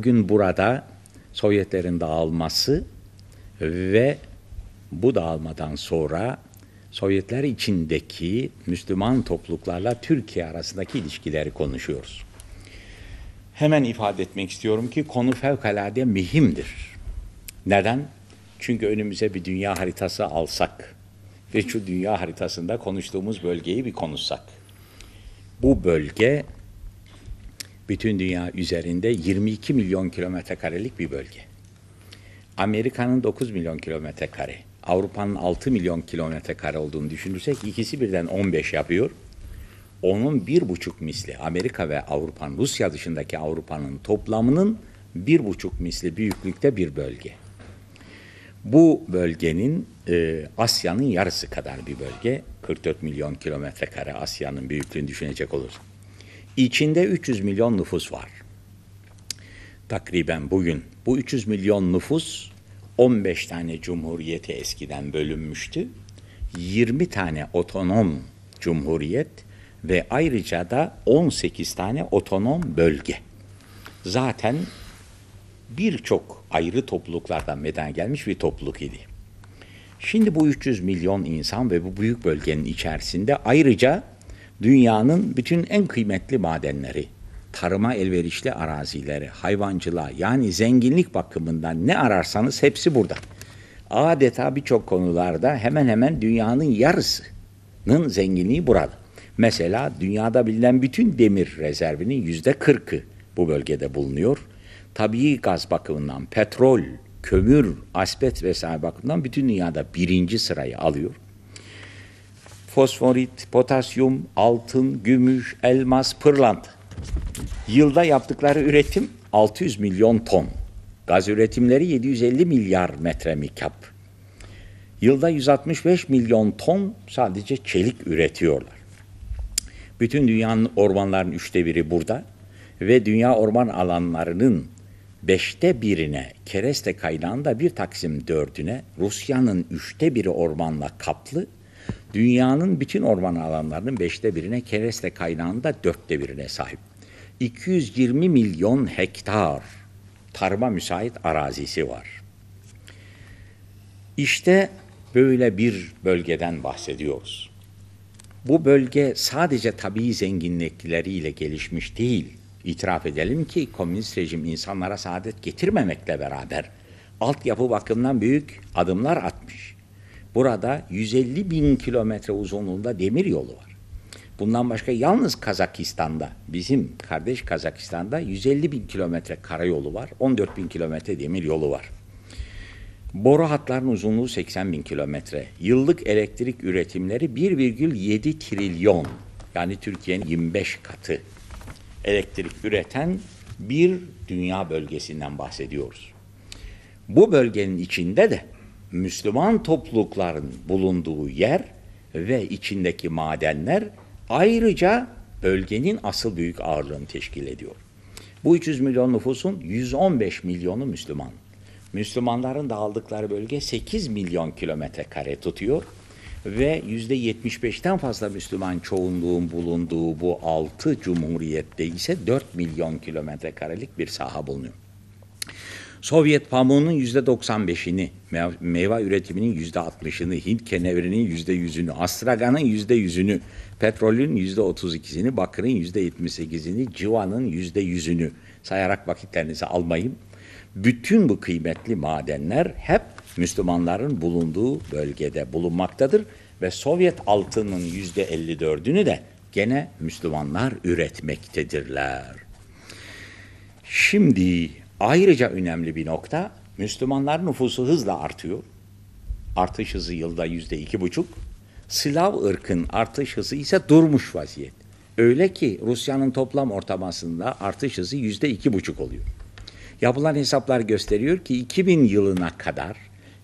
Bugün burada Sovyetlerin dağılması ve bu dağılmadan sonra Sovyetler içindeki Müslüman topluluklarla Türkiye arasındaki ilişkileri konuşuyoruz. Hemen ifade etmek istiyorum ki konu fevkalade mühimdir. Neden? Çünkü önümüze bir dünya haritası alsak ve şu dünya haritasında konuştuğumuz bölgeyi bir konuşsak. Bu bölge bütün dünya üzerinde 22 milyon kilometre karelik bir bölge. Amerika'nın 9 milyon kilometre kare, Avrupa'nın 6 milyon kilometre kare olduğunu düşünürsek ikisi birden 15 yapıyor. Onun bir buçuk misli Amerika ve Avrupa'nın, Rusya dışındaki Avrupa'nın toplamının bir buçuk misli büyüklükte bir bölge. Bu bölgenin e, Asya'nın yarısı kadar bir bölge. 44 milyon kilometre kare Asya'nın büyüklüğünü düşünecek olursak. İçinde 300 milyon nüfus var. Takriben bugün bu 300 milyon nüfus 15 tane cumhuriyete eskiden bölünmüştü. 20 tane otonom cumhuriyet ve ayrıca da 18 tane otonom bölge. Zaten birçok ayrı topluluklardan meden gelmiş bir topluluk idi. Şimdi bu 300 milyon insan ve bu büyük bölgenin içerisinde ayrıca dünyanın bütün en kıymetli madenleri, tarıma elverişli arazileri, hayvancılığa yani zenginlik bakımından ne ararsanız hepsi burada. Adeta birçok konularda hemen hemen dünyanın yarısının zenginliği burada. Mesela dünyada bilinen bütün demir rezervinin yüzde kırkı bu bölgede bulunuyor. Tabii gaz bakımından petrol, kömür, asbest vesaire bakımından bütün dünyada birinci sırayı alıyor fosforit, potasyum, altın, gümüş, elmas, pırlanta. Yılda yaptıkları üretim 600 milyon ton. Gaz üretimleri 750 milyar metre metremikap. Yılda 165 milyon ton sadece çelik üretiyorlar. Bütün dünyanın ormanlarının üçte biri burada ve dünya orman alanlarının beşte birine kereste kaynağında bir taksim dördüne Rusya'nın üçte biri ormanla kaplı Dünyanın bütün orman alanlarının beşte birine, kereste kaynağında dörtte birine sahip. 220 milyon hektar tarıma müsait arazisi var. İşte böyle bir bölgeden bahsediyoruz. Bu bölge sadece tabii zenginlikleriyle gelişmiş değil. İtiraf edelim ki komünist rejim insanlara saadet getirmemekle beraber altyapı bakımından büyük adımlar atmış. Burada 150 bin kilometre uzunluğunda demir yolu var. Bundan başka yalnız Kazakistan'da, bizim kardeş Kazakistan'da 150 bin kilometre karayolu var, 14 bin kilometre demir yolu var. Boru hatlarının uzunluğu 80 bin kilometre. Yıllık elektrik üretimleri 1,7 trilyon. Yani Türkiye'nin 25 katı elektrik üreten bir dünya bölgesinden bahsediyoruz. Bu bölgenin içinde de Müslüman toplulukların bulunduğu yer ve içindeki madenler ayrıca bölgenin asıl büyük ağırlığını teşkil ediyor. Bu 300 milyon nüfusun 115 milyonu Müslüman. Müslümanların dağıldıkları bölge 8 milyon kilometre kare tutuyor ve %75'ten fazla Müslüman çoğunluğun bulunduğu bu 6 cumhuriyette ise 4 milyon kilometre karelik bir saha bulunuyor. Sovyet pamuğunun yüzde 95'ini, meyve üretiminin yüzde 60'ını, Hint kenevrinin yüzde 100'ünü, astraganın yüzde 100'ünü, petrolün yüzde 32'sini, bakırın yüzde 78'ini, civanın yüzde 100'ünü sayarak vakitlerinizi almayayım. Bütün bu kıymetli madenler hep Müslümanların bulunduğu bölgede bulunmaktadır ve Sovyet altının yüzde 54'ünü de gene Müslümanlar üretmektedirler. Şimdi Ayrıca önemli bir nokta, Müslümanlar nüfusu hızla artıyor. Artış hızı yılda yüzde iki buçuk. Slav ırkın artış hızı ise durmuş vaziyet. Öyle ki Rusya'nın toplam ortamasında artış hızı yüzde iki buçuk oluyor. Yapılan hesaplar gösteriyor ki 2000 yılına kadar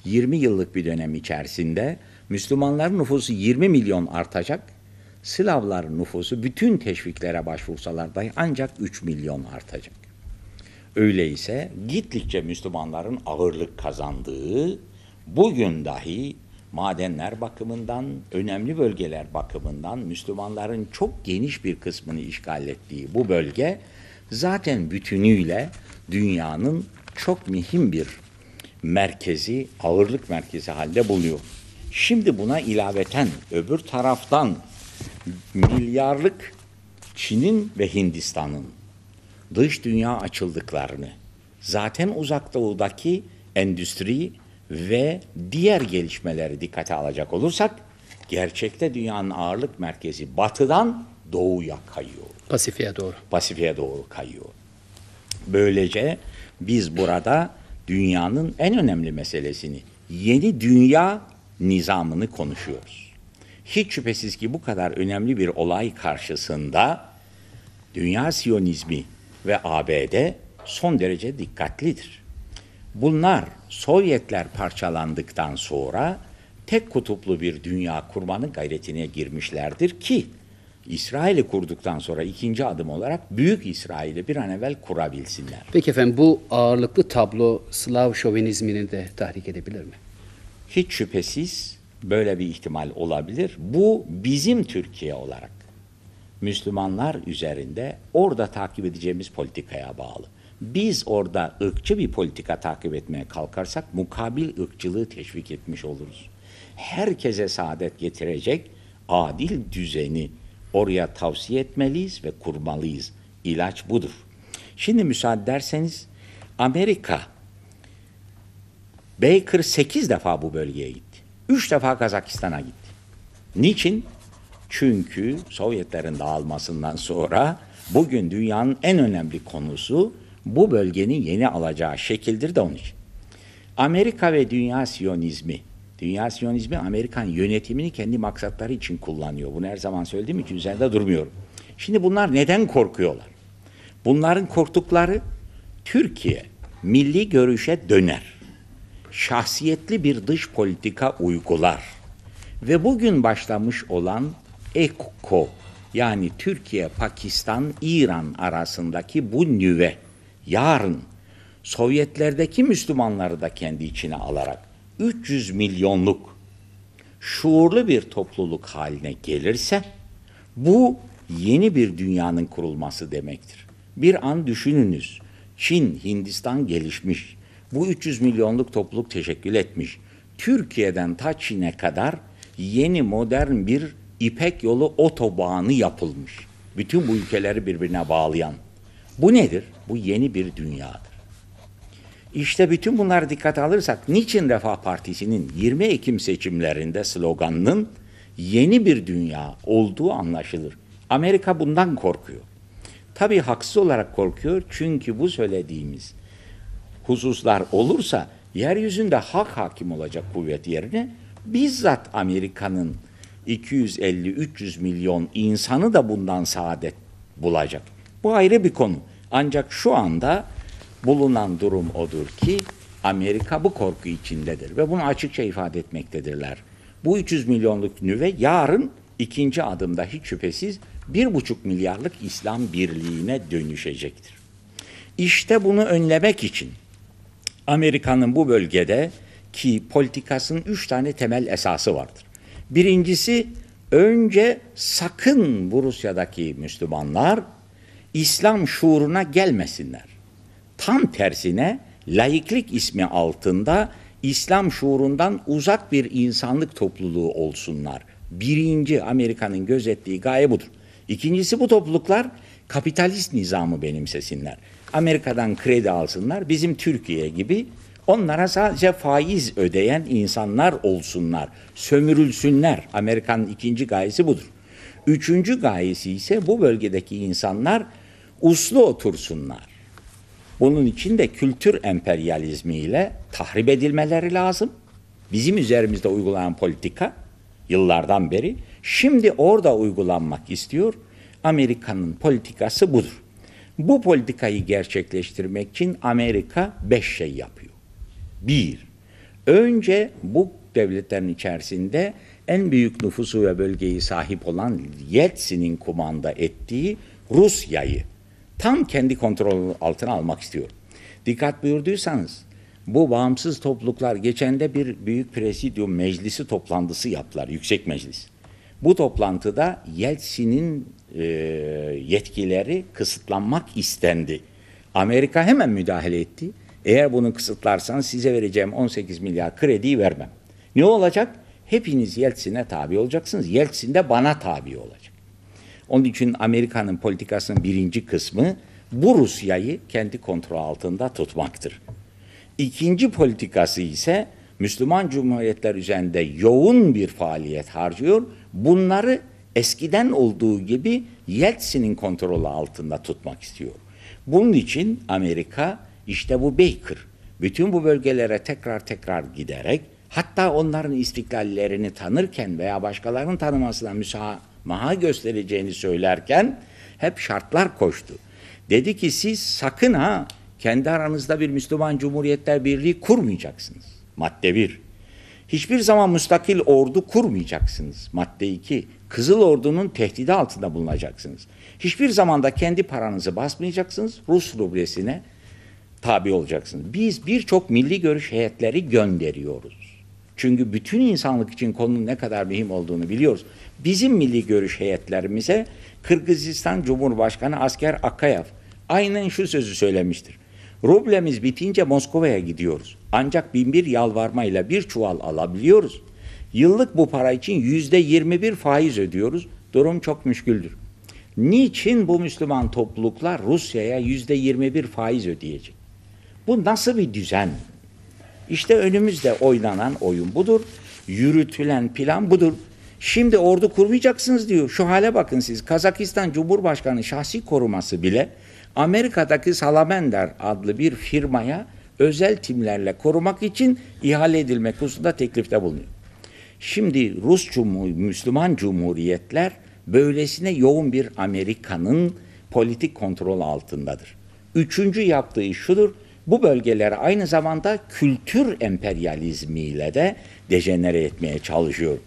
20 yıllık bir dönem içerisinde Müslümanların nüfusu 20 milyon artacak. Slavlar nüfusu bütün teşviklere başvursalar dahi ancak 3 milyon artacak. Öyleyse gittikçe Müslümanların ağırlık kazandığı bugün dahi madenler bakımından, önemli bölgeler bakımından Müslümanların çok geniş bir kısmını işgal ettiği bu bölge zaten bütünüyle dünyanın çok mühim bir merkezi, ağırlık merkezi halde buluyor. Şimdi buna ilaveten öbür taraftan milyarlık Çin'in ve Hindistan'ın dış dünya açıldıklarını, zaten uzak doğudaki endüstri ve diğer gelişmeleri dikkate alacak olursak, gerçekte dünyanın ağırlık merkezi batıdan doğuya kayıyor. Pasifik'e doğru. Pasifik'e doğru kayıyor. Böylece biz burada dünyanın en önemli meselesini, yeni dünya nizamını konuşuyoruz. Hiç şüphesiz ki bu kadar önemli bir olay karşısında dünya siyonizmi ve ABD son derece dikkatlidir. Bunlar Sovyetler parçalandıktan sonra tek kutuplu bir dünya kurmanın gayretine girmişlerdir ki İsrail'i kurduktan sonra ikinci adım olarak Büyük İsrail'i bir an evvel kurabilsinler. Peki efendim bu ağırlıklı tablo Slav şovenizmini de tahrik edebilir mi? Hiç şüphesiz böyle bir ihtimal olabilir. Bu bizim Türkiye olarak Müslümanlar üzerinde orada takip edeceğimiz politikaya bağlı. Biz orada ırkçı bir politika takip etmeye kalkarsak mukabil ırkçılığı teşvik etmiş oluruz. Herkese saadet getirecek adil düzeni oraya tavsiye etmeliyiz ve kurmalıyız. İlaç budur. Şimdi müsaade ederseniz Amerika Baker 8 defa bu bölgeye gitti. 3 defa Kazakistan'a gitti. Niçin? Çünkü Sovyetlerin dağılmasından sonra bugün dünyanın en önemli konusu bu bölgenin yeni alacağı şekildir de onun için. Amerika ve dünya siyonizmi. Dünya siyonizmi Amerikan yönetimini kendi maksatları için kullanıyor. Bunu her zaman söylediğim için üzerinde durmuyorum. Şimdi bunlar neden korkuyorlar? Bunların korktukları Türkiye milli görüşe döner. Şahsiyetli bir dış politika uygular. Ve bugün başlamış olan EKKO yani Türkiye, Pakistan, İran arasındaki bu nüve yarın Sovyetlerdeki Müslümanları da kendi içine alarak 300 milyonluk şuurlu bir topluluk haline gelirse bu yeni bir dünyanın kurulması demektir. Bir an düşününüz. Çin, Hindistan gelişmiş. Bu 300 milyonluk topluluk teşekkül etmiş. Türkiye'den ta Çin'e kadar yeni modern bir İpek yolu otobanı yapılmış. Bütün bu ülkeleri birbirine bağlayan. Bu nedir? Bu yeni bir dünyadır. İşte bütün bunları dikkate alırsak niçin Refah Partisi'nin 20 Ekim seçimlerinde sloganının yeni bir dünya olduğu anlaşılır. Amerika bundan korkuyor. Tabii haksız olarak korkuyor çünkü bu söylediğimiz hususlar olursa yeryüzünde hak hakim olacak kuvvet yerine bizzat Amerika'nın 250-300 milyon insanı da bundan saadet bulacak. Bu ayrı bir konu. Ancak şu anda bulunan durum odur ki Amerika bu korku içindedir ve bunu açıkça ifade etmektedirler. Bu 300 milyonluk nüve yarın ikinci adımda hiç şüphesiz 1,5 milyarlık İslam birliğine dönüşecektir. İşte bunu önlemek için Amerika'nın bu bölgede ki politikasının üç tane temel esası vardır. Birincisi önce sakın bu Rusya'daki Müslümanlar İslam şuuruna gelmesinler. Tam tersine laiklik ismi altında İslam şuurundan uzak bir insanlık topluluğu olsunlar. Birinci Amerika'nın gözettiği gaye budur. İkincisi bu topluluklar kapitalist nizamı benimsesinler. Amerika'dan kredi alsınlar. Bizim Türkiye gibi Onlara sadece faiz ödeyen insanlar olsunlar, sömürülsünler. Amerika'nın ikinci gayesi budur. Üçüncü gayesi ise bu bölgedeki insanlar uslu otursunlar. Bunun için de kültür emperyalizmiyle tahrip edilmeleri lazım. Bizim üzerimizde uygulanan politika yıllardan beri şimdi orada uygulanmak istiyor. Amerika'nın politikası budur. Bu politikayı gerçekleştirmek için Amerika beş şey yapıyor. Bir, önce bu devletlerin içerisinde en büyük nüfusu ve bölgeyi sahip olan Yeltsin'in kumanda ettiği Rusya'yı tam kendi kontrolü altına almak istiyor. Dikkat buyurduysanız bu bağımsız topluluklar geçen de bir büyük presidium meclisi toplantısı yaptılar, yüksek meclis. Bu toplantıda Yeltsin'in e, yetkileri kısıtlanmak istendi. Amerika hemen müdahale etti eğer bunu kısıtlarsanız size vereceğim 18 milyar krediyi vermem. Ne olacak? Hepiniz Yeltsin'e tabi olacaksınız. Yeltsin de bana tabi olacak. Onun için Amerika'nın politikasının birinci kısmı bu Rusya'yı kendi kontrol altında tutmaktır. İkinci politikası ise Müslüman cumhuriyetler üzerinde yoğun bir faaliyet harcıyor. Bunları eskiden olduğu gibi Yeltsin'in kontrolü altında tutmak istiyor. Bunun için Amerika işte bu Baker bütün bu bölgelere tekrar tekrar giderek hatta onların istiklallerini tanırken veya başkalarının tanımasına müsamaha göstereceğini söylerken hep şartlar koştu. Dedi ki siz sakın ha kendi aranızda bir Müslüman Cumhuriyetler Birliği kurmayacaksınız. Madde bir. Hiçbir zaman müstakil ordu kurmayacaksınız. Madde iki. Kızıl Ordu'nun tehdidi altında bulunacaksınız. Hiçbir zamanda kendi paranızı basmayacaksınız. Rus rublesine tabi olacaksınız. Biz birçok milli görüş heyetleri gönderiyoruz. Çünkü bütün insanlık için konunun ne kadar mühim olduğunu biliyoruz. Bizim milli görüş heyetlerimize Kırgızistan Cumhurbaşkanı Asker Akayev aynen şu sözü söylemiştir. Rublemiz bitince Moskova'ya gidiyoruz. Ancak binbir yalvarmayla bir çuval alabiliyoruz. Yıllık bu para için yüzde 21 faiz ödüyoruz. Durum çok müşküldür. Niçin bu Müslüman topluluklar Rusya'ya yüzde 21 faiz ödeyecek? Bu nasıl bir düzen? İşte önümüzde oynanan oyun budur. Yürütülen plan budur. Şimdi ordu kurmayacaksınız diyor. Şu hale bakın siz. Kazakistan Cumhurbaşkanı şahsi koruması bile Amerika'daki Salamander adlı bir firmaya özel timlerle korumak için ihale edilmek hususunda teklifte bulunuyor. Şimdi Rus Cumhur Müslüman Cumhuriyetler böylesine yoğun bir Amerika'nın politik kontrol altındadır. Üçüncü yaptığı şudur, bu bölgelere aynı zamanda kültür emperyalizmiyle de dejenere etmeye çalışıyor.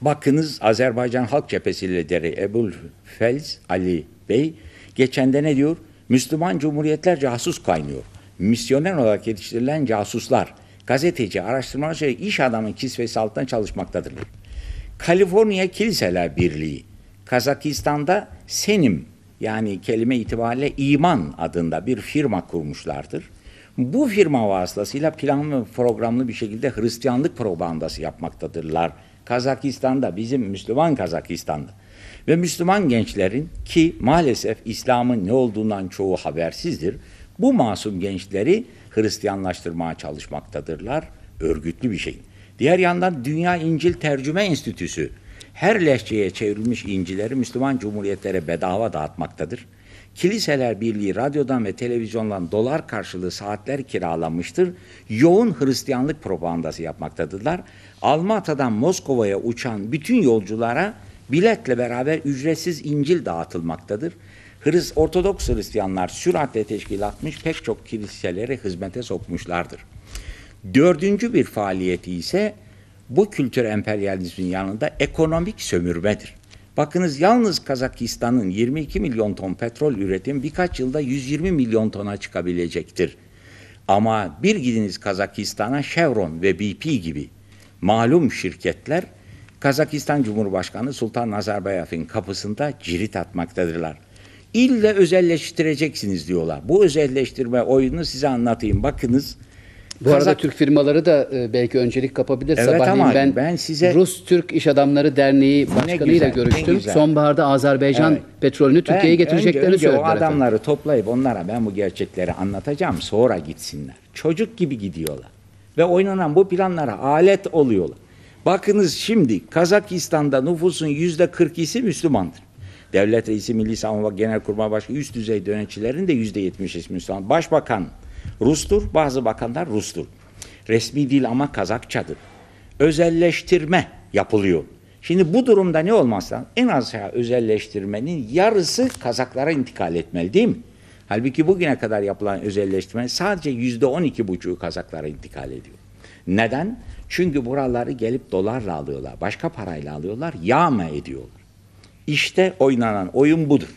Bakınız Azerbaycan Halk Cephesi lideri Ebul Felz Ali Bey geçen de ne diyor? Müslüman Cumhuriyetler casus kaynıyor. Misyoner olarak yetiştirilen casuslar, gazeteci, araştırmacı, iş adamı kisvesi altında çalışmaktadırlar. Kaliforniya Kiliseler Birliği, Kazakistan'da Senim yani kelime itibariyle iman adında bir firma kurmuşlardır. Bu firma vasıtasıyla planlı programlı bir şekilde Hristiyanlık propagandası yapmaktadırlar. Kazakistan'da bizim Müslüman Kazakistan'da ve Müslüman gençlerin ki maalesef İslam'ın ne olduğundan çoğu habersizdir. Bu masum gençleri Hristiyanlaştırmaya çalışmaktadırlar örgütlü bir şey. Diğer yandan Dünya İncil Tercüme Enstitüsü her lehçeye çevrilmiş incileri Müslüman cumhuriyetlere bedava dağıtmaktadır. Kiliseler Birliği radyodan ve televizyondan dolar karşılığı saatler kiralanmıştır. Yoğun Hristiyanlık propagandası yapmaktadırlar. Almata'dan Moskova'ya uçan bütün yolculara biletle beraber ücretsiz İncil dağıtılmaktadır. Hriz, Ortodoks Hristiyanlar süratle teşkil atmış pek çok kiliselere hizmete sokmuşlardır. Dördüncü bir faaliyeti ise bu kültür emperyalizmin yanında ekonomik sömürmedir. Bakınız yalnız Kazakistan'ın 22 milyon ton petrol üretim birkaç yılda 120 milyon tona çıkabilecektir. Ama bir gidiniz Kazakistan'a Chevron ve BP gibi malum şirketler Kazakistan Cumhurbaşkanı Sultan Nazarbayev'in kapısında cirit atmaktadırlar. İlle özelleştireceksiniz diyorlar. Bu özelleştirme oyunu size anlatayım. Bakınız bu Kazak... arada Türk firmaları da e, belki öncelik kapabilir. Evet Sabahleyin ama ben, ben size Rus Türk İş Adamları Derneği başkanıyla görüştüm. Sonbaharda Azerbaycan evet. petrolünü Türkiye'ye getireceklerini önce, önce söylediler. O adamları efendim. toplayıp onlara ben bu gerçekleri anlatacağım. Sonra gitsinler. Çocuk gibi gidiyorlar. Ve oynanan bu planlara alet oluyorlar. Bakınız şimdi Kazakistan'da nüfusun yüzde 42'si Müslümandır. Devlet reisi, Milli Savunma Genelkurmay Başkanı, üst düzey yöneticilerin de yüzde 70'si Müslüman. Başbakan Rus'tur, bazı bakanlar Rus'tur. Resmi dil ama Kazakçadır. Özelleştirme yapılıyor. Şimdi bu durumda ne olmazsa en az özelleştirmenin yarısı Kazaklara intikal etmeli değil mi? Halbuki bugüne kadar yapılan özelleştirme sadece yüzde on iki buçuğu Kazaklara intikal ediyor. Neden? Çünkü buraları gelip dolarla alıyorlar, başka parayla alıyorlar, yağma ediyorlar. İşte oynanan oyun budur.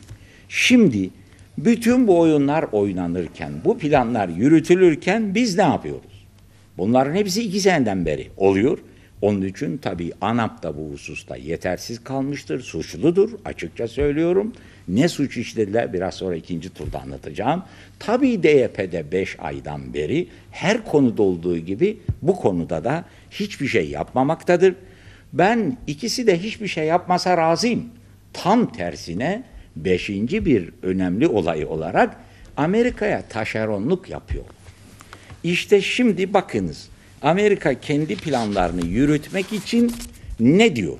Şimdi bütün bu oyunlar oynanırken, bu planlar yürütülürken biz ne yapıyoruz? Bunların hepsi iki seneden beri oluyor. Onun için tabii ANAP da bu hususta yetersiz kalmıştır, suçludur açıkça söylüyorum. Ne suç işlediler biraz sonra ikinci turda anlatacağım. Tabii DYP'de beş aydan beri her konuda olduğu gibi bu konuda da hiçbir şey yapmamaktadır. Ben ikisi de hiçbir şey yapmasa razıyım. Tam tersine Beşinci bir önemli olay olarak Amerika'ya taşeronluk yapıyor. İşte şimdi bakınız Amerika kendi planlarını yürütmek için ne diyor?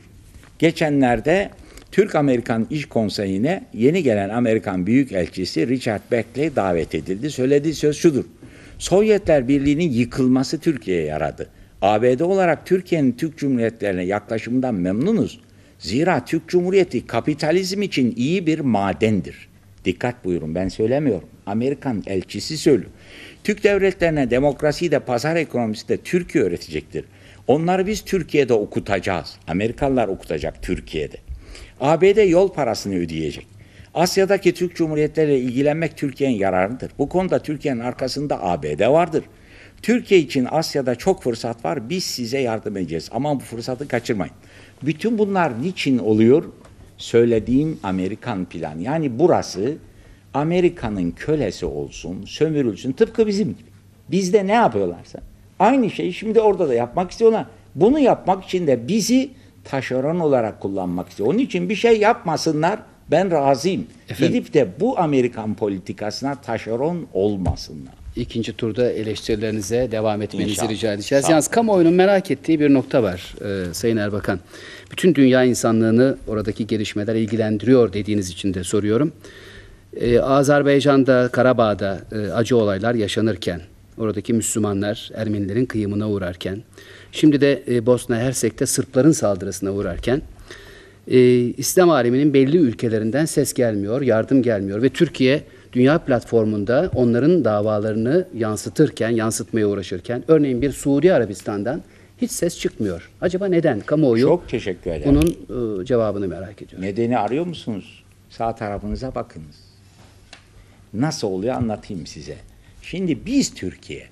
Geçenlerde Türk-Amerikan İş Konseyi'ne yeni gelen Amerikan Büyükelçisi Richard Beckley davet edildi. Söylediği söz şudur. Sovyetler Birliği'nin yıkılması Türkiye'ye yaradı. ABD olarak Türkiye'nin Türk Cumhuriyetlerine yaklaşımından memnunuz. Zira Türk Cumhuriyeti kapitalizm için iyi bir madendir. Dikkat buyurun ben söylemiyorum. Amerikan elçisi söylüyor. Türk devletlerine demokrasiyi de pazar ekonomisi de Türkiye öğretecektir. Onları biz Türkiye'de okutacağız. Amerikalılar okutacak Türkiye'de. ABD yol parasını ödeyecek. Asya'daki Türk Cumhuriyetleriyle ilgilenmek Türkiye'nin yararıdır. Bu konuda Türkiye'nin arkasında ABD vardır. Türkiye için Asya'da çok fırsat var. Biz size yardım edeceğiz. Ama bu fırsatı kaçırmayın. Bütün bunlar niçin oluyor? Söylediğim Amerikan plan. Yani burası Amerika'nın kölesi olsun, sömürülsün. Tıpkı bizim gibi. Bizde ne yapıyorlarsa. Aynı şeyi şimdi orada da yapmak istiyorlar. Bunu yapmak için de bizi taşeron olarak kullanmak istiyor. Onun için bir şey yapmasınlar. Ben razıyım. Efendim? Gidip de bu Amerikan politikasına taşeron olmasınlar ikinci turda eleştirilerinize devam etmenizi İnşallah. rica edeceğiz. Tamam. Yalnız kamuoyunun merak ettiği bir nokta var e, Sayın Erbakan. Bütün dünya insanlığını oradaki gelişmeler ilgilendiriyor dediğiniz için de soruyorum. E, Azerbaycan'da, Karabağ'da e, acı olaylar yaşanırken, oradaki Müslümanlar Ermenilerin kıyımına uğrarken, şimdi de e, Bosna Hersek'te Sırpların saldırısına uğrarken, e, İslam aleminin belli ülkelerinden ses gelmiyor, yardım gelmiyor ve Türkiye dünya platformunda onların davalarını yansıtırken, yansıtmaya uğraşırken örneğin bir Suudi Arabistan'dan hiç ses çıkmıyor. Acaba neden? Kamuoyu Çok teşekkür ederim. bunun e, cevabını merak ediyor. Nedeni arıyor musunuz? Sağ tarafınıza bakınız. Nasıl oluyor anlatayım size. Şimdi biz Türkiye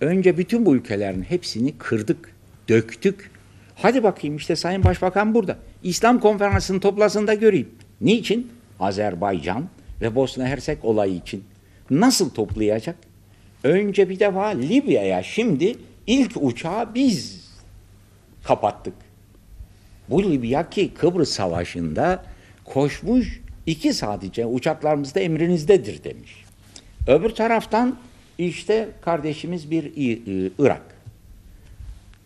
önce bütün bu ülkelerin hepsini kırdık, döktük. Hadi bakayım işte Sayın Başbakan burada. İslam Konferansı'nın toplasında göreyim. Niçin? Azerbaycan ve Bosna Hersek olayı için nasıl toplayacak? Önce bir defa Libya'ya şimdi ilk uçağı biz kapattık. Bu Libya ki Kıbrıs Savaşı'nda koşmuş iki sadece içinde uçaklarımız da emrinizdedir demiş. Öbür taraftan işte kardeşimiz bir Irak.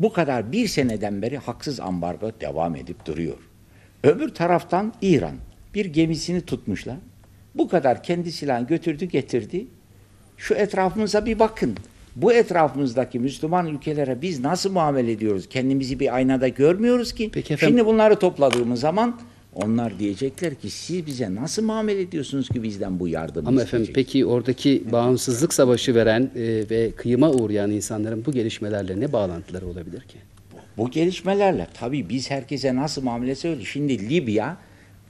Bu kadar bir seneden beri haksız ambargo devam edip duruyor. Öbür taraftan İran bir gemisini tutmuşlar. Bu kadar kendi silahını götürdü getirdi. Şu etrafımıza bir bakın. Bu etrafımızdaki Müslüman ülkelere biz nasıl muamele ediyoruz? Kendimizi bir aynada görmüyoruz ki. Peki efendim. Şimdi bunları topladığımız zaman onlar diyecekler ki siz bize nasıl muamele ediyorsunuz ki bizden bu yardımı Ama efendim peki oradaki evet. bağımsızlık savaşı veren e, ve kıyıma uğrayan insanların bu gelişmelerle ne bağlantıları olabilir ki? Bu, bu gelişmelerle tabii biz herkese nasıl muamelesi öyle. Şimdi Libya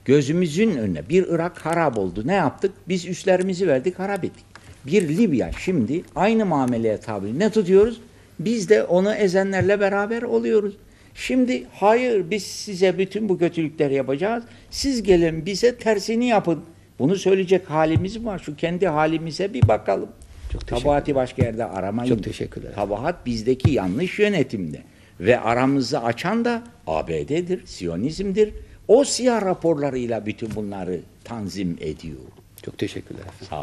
Gözümüzün önüne bir Irak harap oldu. Ne yaptık? Biz üslerimizi verdik, harap ettik. Bir Libya şimdi aynı muameleye tabi. Ne tutuyoruz? Biz de onu ezenlerle beraber oluyoruz. Şimdi hayır biz size bütün bu kötülükleri yapacağız. Siz gelin bize tersini yapın. Bunu söyleyecek halimiz var. Şu kendi halimize bir bakalım. Çok Kabahati başka yerde aramayın. Çok teşekkürler. Kabahat bizdeki yanlış yönetimde. Ve aramızı açan da ABD'dir, Siyonizm'dir. O siyah raporlarıyla bütün bunları tanzim ediyor. Çok teşekkürler. Sağ